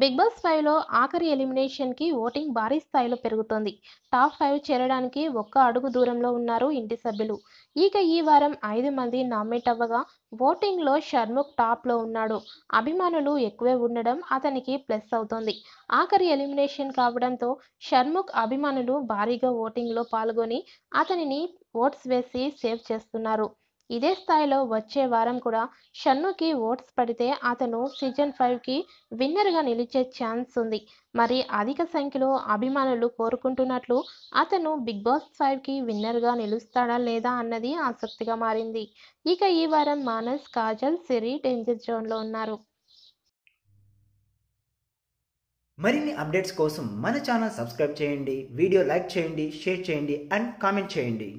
big boss ఫైవ్లో ఆఖరి ఎలిమినేషన్కి voting భారీ స్థాయిలో పెరుగుతోంది టాప్ ఫైవ్ చేరడానికి ఒక్క అడుగు దూరంలో ఉన్నారు ఇంటి సభ్యులు ఇక ఈ వారం ఐదు మంది నామినేట్ అవ్వగా ఓటింగ్లో షర్ముఖ్ టాప్లో ఉన్నాడు అభిమానులు ఎక్కువే ఉండడం అతనికి ప్లస్ అవుతోంది ఆఖరి ఎలిమినేషన్ కావడంతో షర్ముఖ్ అభిమానులు భారీగా ఓటింగ్లో పాల్గొని అతనిని ఓట్స్ వేసి సేవ్ చేస్తున్నారు ఇదే స్థాయిలో వచ్చే వారం కూడా షన్నుకి ఓట్స్ పడితే అతను సీజన్ ఫైవ్కి విన్నర్గా నిలిచే ఛాన్స్ ఉంది మరి అధిక సంఖ్యలో అభిమానులు కోరుకుంటున్నట్లు అతను బిగ్ బాస్ ఫైవ్కి విన్నర్గా నిలుస్తాడా లేదా అన్నది ఆసక్తిగా మారింది ఇక ఈ వారం మానస్ కాజల్ సిరి డేంజర్ జోన్లో ఉన్నారు మరిన్ని అప్డేట్స్ కోసం మన ఛానల్ సబ్స్క్రైబ్ చేయండి వీడియో లైక్ చేయండి షేర్ చేయండి అండ్ కామెంట్ చేయండి